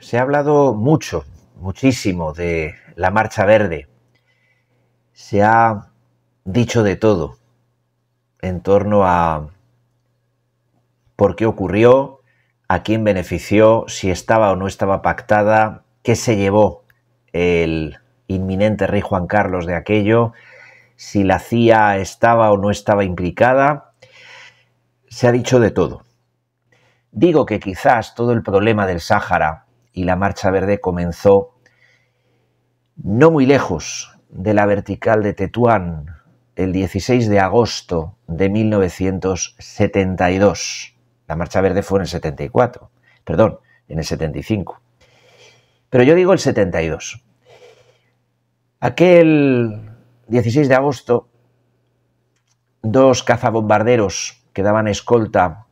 Se ha hablado mucho, muchísimo de la Marcha Verde. Se ha dicho de todo en torno a por qué ocurrió, a quién benefició, si estaba o no estaba pactada, qué se llevó el inminente rey Juan Carlos de aquello, si la CIA estaba o no estaba implicada. Se ha dicho de todo. Digo que quizás todo el problema del Sáhara y la Marcha Verde comenzó no muy lejos de la vertical de Tetuán, el 16 de agosto de 1972. La Marcha Verde fue en el 74, perdón, en el 75. Pero yo digo el 72. Aquel 16 de agosto, dos cazabombarderos que daban escolta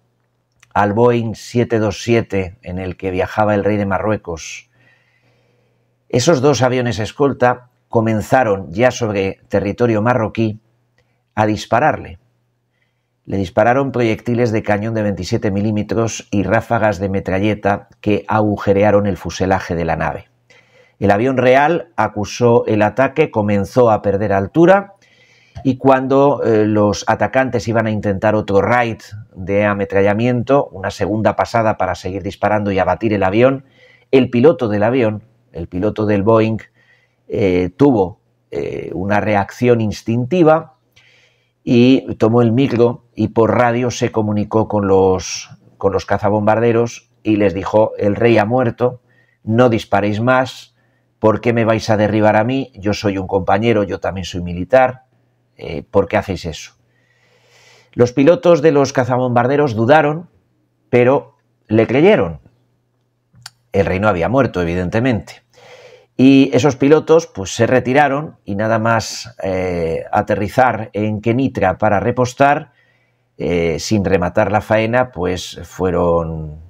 al Boeing 727 en el que viajaba el rey de Marruecos. Esos dos aviones escolta comenzaron ya sobre territorio marroquí a dispararle. Le dispararon proyectiles de cañón de 27 milímetros y ráfagas de metralleta que agujerearon el fuselaje de la nave. El avión real acusó el ataque, comenzó a perder altura y cuando eh, los atacantes iban a intentar otro raid de ametrallamiento, una segunda pasada para seguir disparando y abatir el avión, el piloto del avión, el piloto del Boeing, eh, tuvo eh, una reacción instintiva y tomó el micro y por radio se comunicó con los, con los cazabombarderos y les dijo, el rey ha muerto, no disparéis más, ¿por qué me vais a derribar a mí? Yo soy un compañero, yo también soy militar, eh, ¿Por qué hacéis eso? Los pilotos de los cazabombarderos dudaron, pero le creyeron. El rey no había muerto, evidentemente. Y esos pilotos pues, se retiraron y nada más eh, aterrizar en Kenitra para repostar, eh, sin rematar la faena, pues fueron,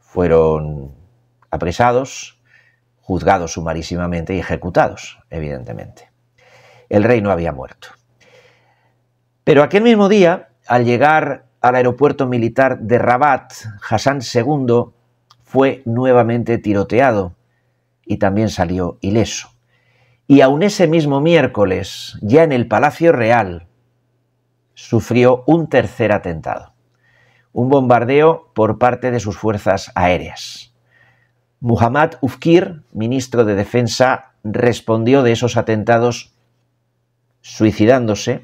fueron apresados, juzgados sumarísimamente y ejecutados, evidentemente el rey no había muerto. Pero aquel mismo día, al llegar al aeropuerto militar de Rabat, Hassan II fue nuevamente tiroteado y también salió ileso. Y aún ese mismo miércoles, ya en el Palacio Real, sufrió un tercer atentado, un bombardeo por parte de sus fuerzas aéreas. Muhammad Ufkir, ministro de Defensa, respondió de esos atentados suicidándose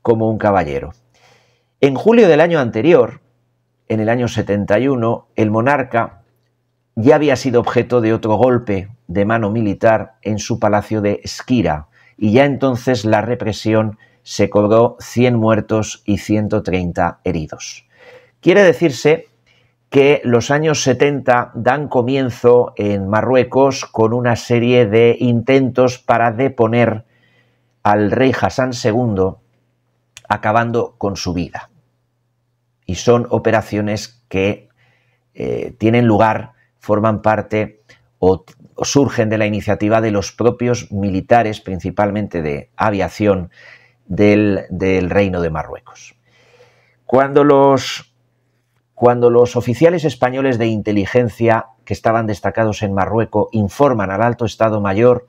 como un caballero. En julio del año anterior, en el año 71, el monarca ya había sido objeto de otro golpe de mano militar en su palacio de Esquira y ya entonces la represión se cobró 100 muertos y 130 heridos. Quiere decirse que los años 70 dan comienzo en Marruecos con una serie de intentos para deponer al rey Hassan II, acabando con su vida. Y son operaciones que eh, tienen lugar, forman parte o, surgen de la iniciativa de los propios militares, principalmente de aviación, del, Reino de Marruecos. Cuando los, cuando los oficiales españoles de inteligencia que estaban destacados en Marruecos informan al alto Estado Mayor,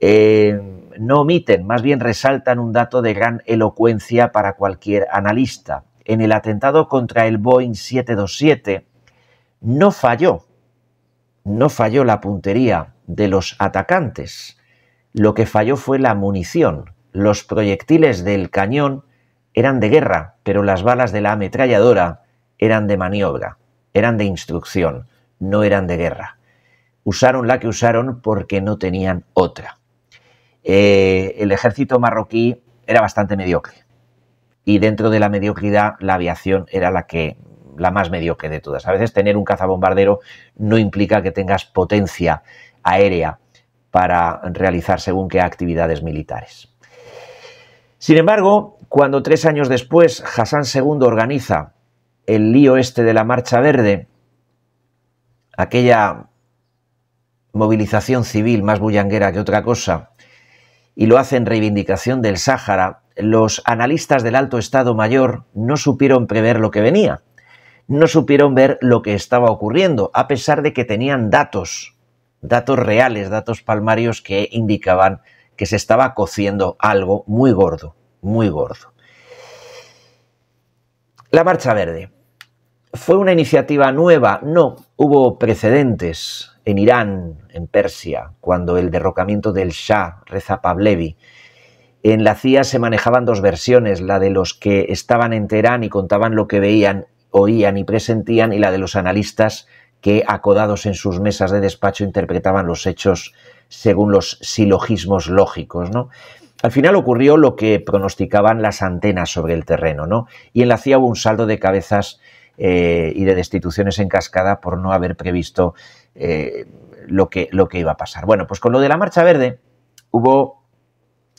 eh, no omiten, más bien resaltan un dato de gran elocuencia para cualquier analista. En el atentado contra el Boeing 727 no falló, no falló la puntería de los atacantes. Lo que falló fue la munición. Los proyectiles del cañón eran de guerra, pero las balas de la ametralladora eran de maniobra, eran de instrucción, no eran de guerra. Usaron la que usaron porque no tenían otra. Eh, el ejército marroquí era bastante mediocre. Y dentro de la mediocridad, la aviación era la que la más mediocre de todas. A veces tener un cazabombardero no implica que tengas potencia aérea para realizar según qué actividades militares. Sin embargo, cuando tres años después Hassan II organiza el lío este de la Marcha Verde, aquella movilización civil más bullanguera que otra cosa, y lo hacen reivindicación del Sáhara, los analistas del alto Estado Mayor no supieron prever lo que venía, no supieron ver lo que estaba ocurriendo, a pesar de que tenían datos, datos reales, datos palmarios que indicaban que se estaba cociendo algo muy gordo, muy gordo. La Marcha Verde. ¿Fue una iniciativa nueva? No, hubo precedentes en Irán, en Persia, cuando el derrocamiento del Shah, Reza Pavlevi. En la CIA se manejaban dos versiones, la de los que estaban en Teherán y contaban lo que veían, oían y presentían, y la de los analistas que, acodados en sus mesas de despacho, interpretaban los hechos según los silogismos lógicos. ¿no? Al final ocurrió lo que pronosticaban las antenas sobre el terreno, ¿no? Y en la CIA hubo un saldo de cabezas eh, y de destituciones en cascada por no haber previsto eh, lo, que, lo que iba a pasar. Bueno, pues con lo de la Marcha Verde hubo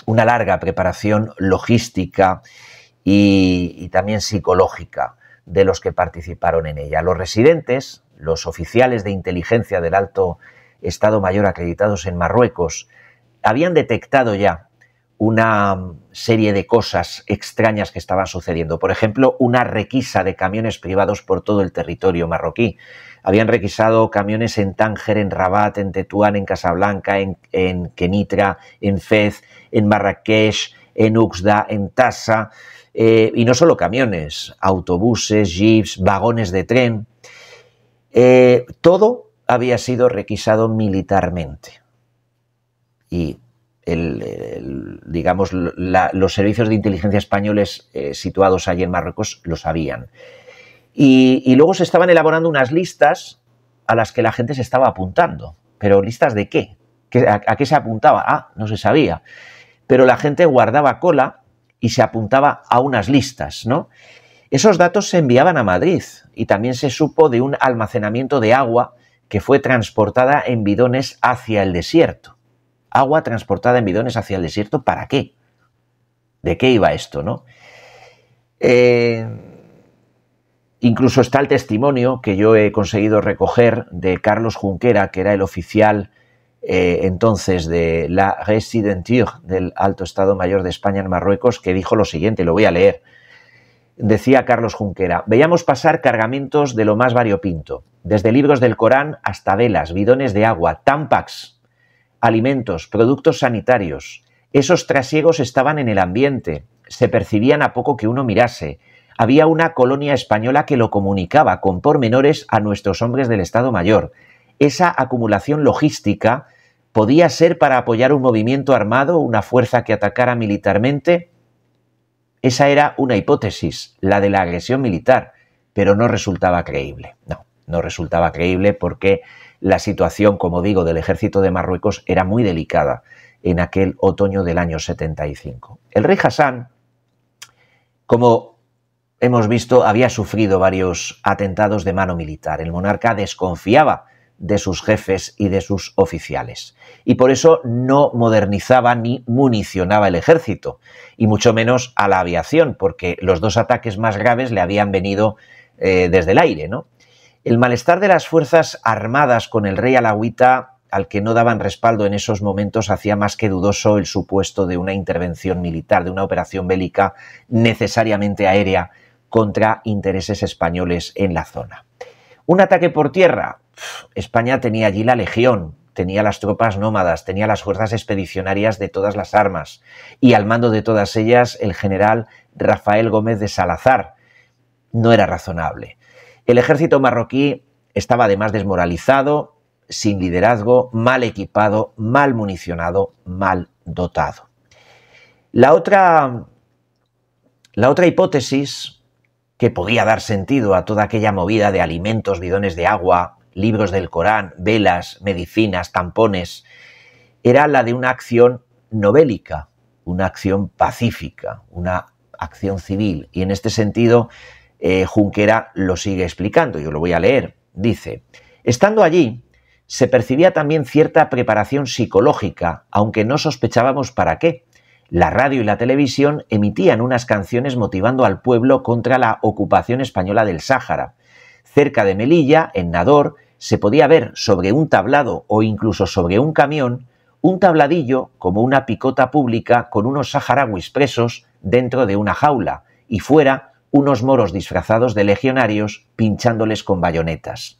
una larga preparación logística y también psicológica de los que participaron en ella. Los residentes, los oficiales de inteligencia del alto Estado Mayor acreditados en Marruecos, habían detectado ya una mm, serie de cosas extrañas que estaban sucediendo. Por ejemplo, una requisa de camiones privados por todo el territorio marroquí. Habían requisado camiones en Tánger, en Rabat, en Tetuán, en Casablanca, en, Kenitra, en Fez, en Marrakech, en Uxda, en Tasa. Eh, y no solo camiones, autobuses, jeeps, vagones de tren. Eh, todo había sido requisado militarmente. Y el, eh, digamos, los servicios de inteligencia españoles eh, situados allí en Marruecos lo sabían. Y, luego se estaban elaborando unas listas a las que la gente se estaba apuntando. ¿Pero listas de qué? ¿A, a qué se apuntaba? Ah, no se sabía. Pero la gente guardaba cola y se apuntaba a unas listas, ¿no? Esos datos se enviaban a Madrid y también se supo de un almacenamiento de agua que fue transportada en bidones hacia el desierto agua transportada en bidones hacia el desierto, ¿para qué? ¿De qué iba esto, no? Eh, incluso está el testimonio que yo he conseguido recoger de Carlos Junquera, que era el oficial eh, entonces de la Residenture del Alto Estado Mayor de España en Marruecos, que dijo lo siguiente, lo voy a leer. Decía Carlos Junquera, veíamos pasar cargamentos de lo más variopinto, desde libros del Corán hasta velas, bidones de agua, tampax, alimentos, productos sanitarios. Esos trasiegos estaban en el ambiente, se percibían a poco que uno mirase. Había una colonia española que lo comunicaba con pormenores a nuestros hombres del Estado Mayor. Esa acumulación logística podía ser para apoyar un movimiento armado, una fuerza que atacara militarmente. Esa era una hipótesis, la de la agresión militar, pero no resultaba creíble. No, no resultaba creíble porque la situación, como digo, del ejército de Marruecos era muy delicada en aquel otoño del año 75. El rey Hassan, como hemos visto, había sufrido varios atentados de mano militar. El monarca desconfiaba de sus jefes y de sus oficiales. Y por eso no modernizaba ni municionaba el ejército, y mucho menos a la aviación, porque los dos ataques más graves le habían venido eh, desde el aire. ¿no? El malestar de las Fuerzas Armadas con el rey alahuita, al que no daban respaldo en esos momentos, hacía más que dudoso el supuesto de una intervención militar, de una operación bélica necesariamente aérea contra intereses españoles en la zona. Un ataque por tierra. España tenía allí la legión, tenía las tropas nómadas, tenía las fuerzas expedicionarias de todas las armas y al mando de todas ellas el general Rafael Gómez de Salazar. No era razonable. El ejército marroquí estaba además desmoralizado, sin liderazgo, mal equipado, mal municionado, mal dotado. La otra, la otra hipótesis que podía dar sentido a toda aquella movida de alimentos, bidones de agua, libros del Corán, velas, medicinas, tampones, era la de una acción novélica, una acción pacífica, una acción civil. Y en este sentido, eh, Junquera lo sigue explicando, yo lo voy a leer. Dice, estando allí, se percibía también cierta preparación psicológica, aunque no sospechábamos para qué. La radio y la televisión emitían unas canciones motivando al pueblo contra la ocupación española del Sáhara. Cerca de Melilla, en Nador, se podía ver sobre un tablado o incluso sobre un camión un tabladillo como una picota pública con unos saharauis presos dentro de una jaula y fuera unos moros disfrazados de legionarios pinchándoles con bayonetas.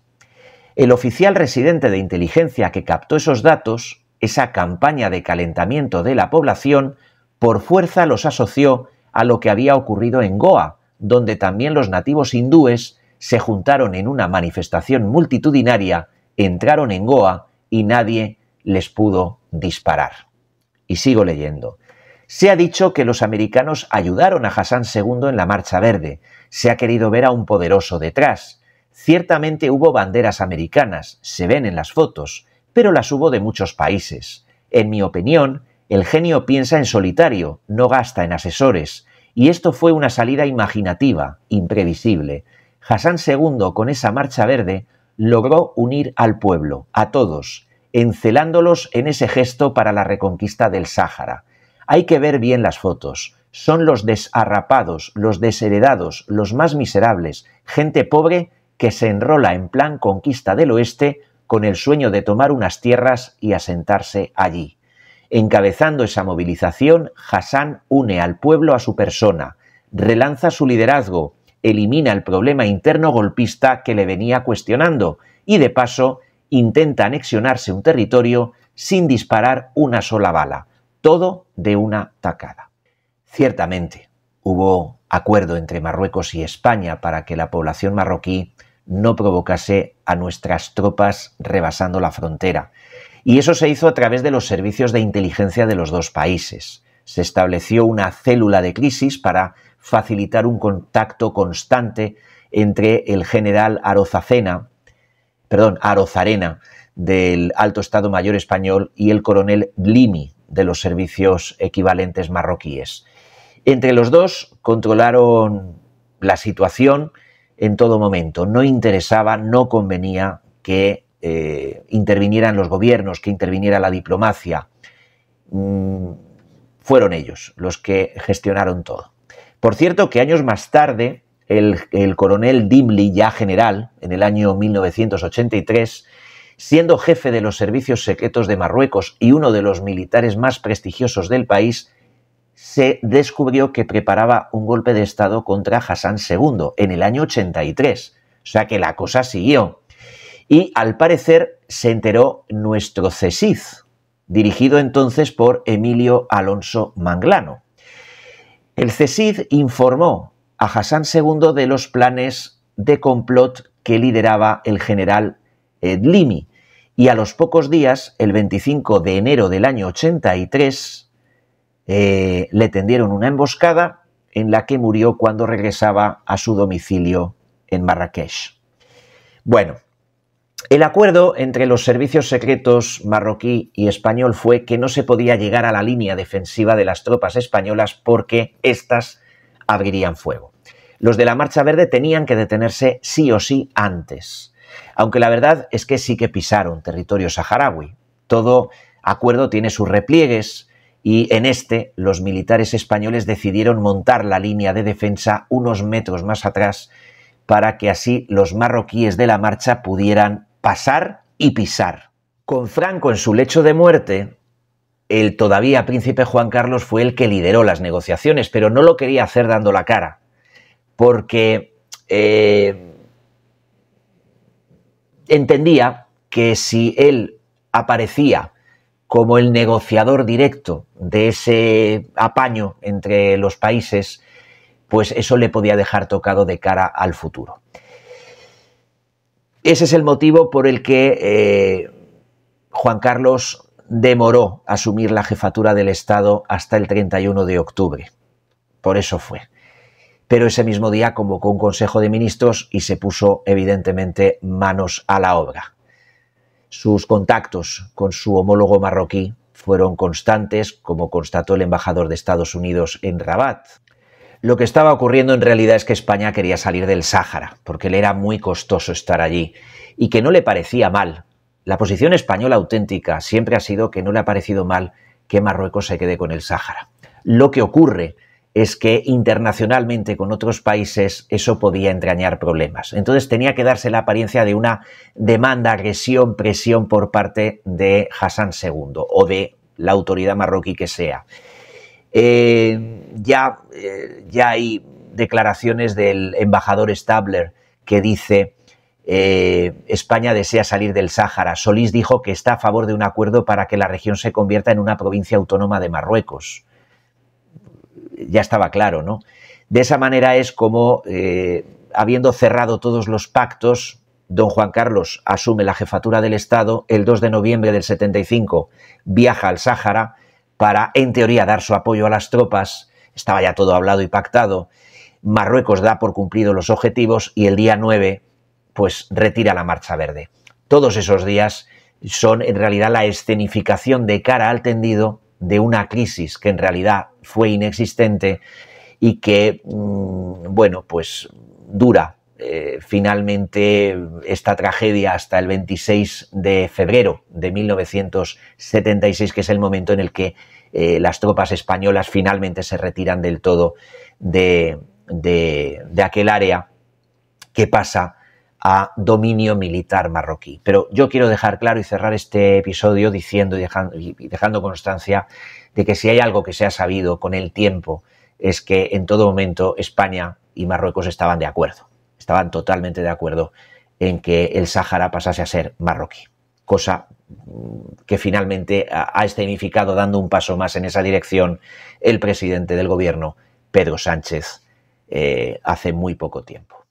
El oficial residente de inteligencia que captó esos datos, esa campaña de calentamiento de la población, por fuerza los asoció a lo que había ocurrido en Goa, donde también los nativos hindúes se juntaron en una manifestación multitudinaria, entraron en Goa y nadie les pudo disparar. Y sigo leyendo. Se ha dicho que los americanos ayudaron a Hassan II en la Marcha Verde. Se ha querido ver a un poderoso detrás. Ciertamente hubo banderas americanas, se ven en las fotos, pero las hubo de muchos países. En mi opinión, el genio piensa en solitario, no gasta en asesores, y esto fue una salida imaginativa, imprevisible. Hassan II, con esa marcha verde, logró unir al pueblo, a todos, encelándolos en ese gesto para la reconquista del Sáhara. Hay que ver bien las fotos. Son los desarrapados, los desheredados, los más miserables, gente pobre que se enrola en plan conquista del oeste con el sueño de tomar unas tierras y asentarse allí. Encabezando esa movilización, Hassan une al pueblo a su persona, relanza su liderazgo, elimina el problema interno golpista que le venía cuestionando y de paso intenta anexionarse un territorio sin disparar una sola bala todo de una tacada. Ciertamente, hubo acuerdo entre Marruecos y España para que la población marroquí no provocase a nuestras tropas rebasando la frontera. Y eso se hizo a través de los servicios de inteligencia de los dos países. Se estableció una célula de crisis para facilitar un contacto constante entre el general Arozacena, perdón, Arozarena del Alto Estado Mayor español y el coronel Limi de los servicios equivalentes marroquíes. Entre los dos controlaron la situación en todo momento. No interesaba, no convenía que eh, intervinieran los gobiernos, que interviniera la diplomacia. Mm, fueron ellos los que gestionaron todo. Por cierto que años más tarde, el, coronel Dimli, ya general, en el año 1983, Siendo jefe de los servicios secretos de Marruecos y uno de los militares más prestigiosos del país, se descubrió que preparaba un golpe de Estado contra Hassan II en el año 83. O sea que la cosa siguió. Y al parecer se enteró nuestro CESID, dirigido entonces por Emilio Alonso Manglano. El CESID informó a Hassan II de los planes de complot que lideraba el general Edlimi, y a los pocos días, el 25 de enero del año 83, eh, le tendieron una emboscada en la que murió cuando regresaba a su domicilio en Marrakech. Bueno, el acuerdo entre los servicios secretos marroquí y español fue que no se podía llegar a la línea defensiva de las tropas españolas porque éstas abrirían fuego. Los de la Marcha Verde tenían que detenerse sí o sí antes. Aunque la verdad es que sí que pisaron territorio saharaui. Todo acuerdo tiene sus repliegues y en este los militares españoles decidieron montar la línea de defensa unos metros más atrás para que así los marroquíes de la marcha pudieran pasar y pisar. Con Franco en su lecho de muerte, el todavía príncipe Juan Carlos fue el que lideró las negociaciones, pero no lo quería hacer dando la cara, porque eh, entendía que si él aparecía como el negociador directo de ese apaño entre los países, pues eso le podía dejar tocado de cara al futuro. Ese es el motivo por el que eh, Juan Carlos demoró asumir la jefatura del Estado hasta el 31 de octubre. Por eso fue pero ese mismo día convocó un Consejo de Ministros y se puso evidentemente manos a la obra. Sus contactos con su homólogo marroquí fueron constantes, como constató el embajador de Estados Unidos en Rabat. Lo que estaba ocurriendo en realidad es que España quería salir del Sáhara, porque le era muy costoso estar allí, y que no le parecía mal. La posición española auténtica siempre ha sido que no le ha parecido mal que Marruecos se quede con el Sáhara. Lo que ocurre es que internacionalmente con otros países eso podía entrañar problemas. Entonces tenía que darse la apariencia de una demanda, agresión, presión por parte de Hassan II o de la autoridad marroquí que sea. Eh, ya, eh, ya, hay declaraciones del embajador Stabler que dice eh, España desea salir del Sáhara. Solís dijo que está a favor de un acuerdo para que la región se convierta en una provincia autónoma de Marruecos ya estaba claro, ¿no? De esa manera es como, eh, habiendo cerrado todos los pactos, don Juan Carlos asume la jefatura del Estado el 2 de noviembre del 75, viaja al Sáhara para, en teoría, dar su apoyo a las tropas, estaba ya todo hablado y pactado, Marruecos da por cumplido los objetivos y el día 9, pues retira la Marcha Verde. Todos esos días son en realidad la escenificación de cara al tendido de una crisis que en realidad fue inexistente y que, mm, bueno, pues dura eh, finalmente esta tragedia hasta el 26 de febrero de 1976, que es el momento en el que eh, las tropas españolas finalmente se retiran del todo de, de, de aquel área qué pasa a dominio militar marroquí. Pero yo quiero dejar claro y cerrar este episodio diciendo y dejando, constancia de que si hay algo que se ha sabido con el tiempo es que en todo momento España y Marruecos estaban de acuerdo, estaban totalmente de acuerdo en que el Sáhara pasase a ser marroquí, cosa mm, que finalmente ha escenificado dando un paso más en esa dirección el presidente del gobierno, Pedro Sánchez, eh, hace muy poco tiempo.